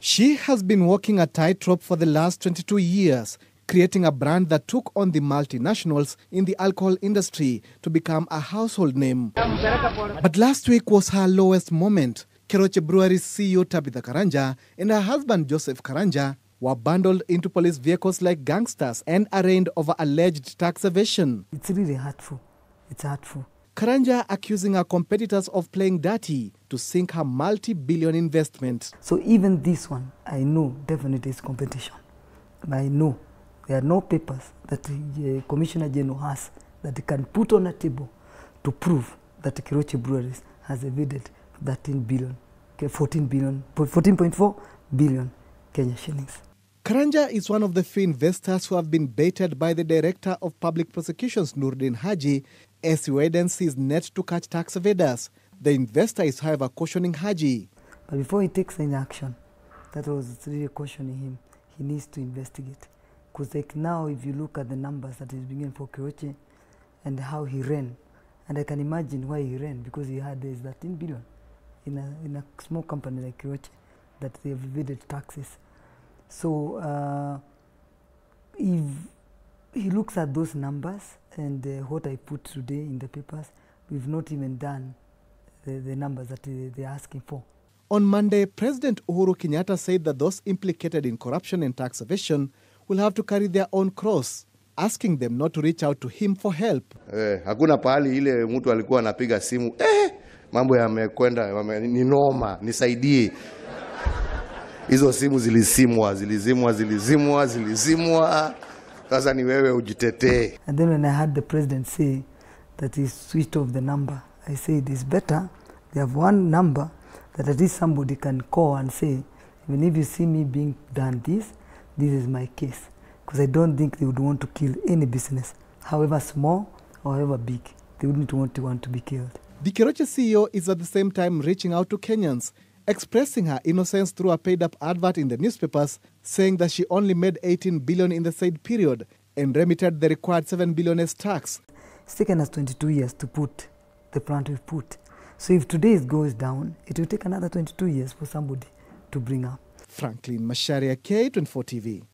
She has been walking a tightrope for the last 22 years, creating a brand that took on the multinationals in the alcohol industry to become a household name. But last week was her lowest moment. Keroche Brewery's CEO Tabitha Karanja and her husband Joseph Karanja were bundled into police vehicles like gangsters and arraigned over alleged tax evasion. It's really hurtful. It's hurtful. Karanja accusing her competitors of playing dirty to sink her multi-billion investment. So even this one, I know definitely is competition. I know there are no papers that the uh, Commissioner General has that he can put on a table to prove that Kirochi Breweries has evaded 13 billion, 14 billion, 14.4 billion Kenya shillings. Karanja is one of the few investors who have been baited by the Director of Public Prosecutions, Nurdin Haji, as he widens his net to catch tax evaders. The investor is, however, cautioning Haji. But before he takes any action, that was really cautioning him. He needs to investigate. Because like now, if you look at the numbers that he's bringing for Kiroche and how he ran, and I can imagine why he ran, because he had his 13 billion in a, in a small company like Kiroche that they've evaded taxes. So, uh, if he looks at those numbers and uh, what I put today in the papers, we've not even done the, the numbers that they're asking for. On Monday, President Uhuru Kenyatta said that those implicated in corruption and tax evasion will have to carry their own cross, asking them not to reach out to him for help. Eh, hakuna pahali ile mtu alikuwa anapiga simu eh, mambo yamekwenda, ni noma, nisaidie hizo simu zilizimwa, zilizimwa, zilizimwa, zilizimwa. Sasa ni wewe ujitetee. And then when I heard the president say that he switched off the number, I said it is better they have one number that at least somebody can call and say, even if you see me being done this, this is my case. Because I don't think they would want to kill any business, however small or however big. They wouldn't want to want to be killed. The Keroche CEO is at the same time reaching out to Kenyans expressing her innocence through a paid up advert in the newspapers saying that she only made 18 billion in the said period and remitted the required 7 billion as tax. It's taken us 22 years to put the plant we put. So if today it goes down, it will take another 22 years for somebody to bring up. Franklin Masharia, K24 TV.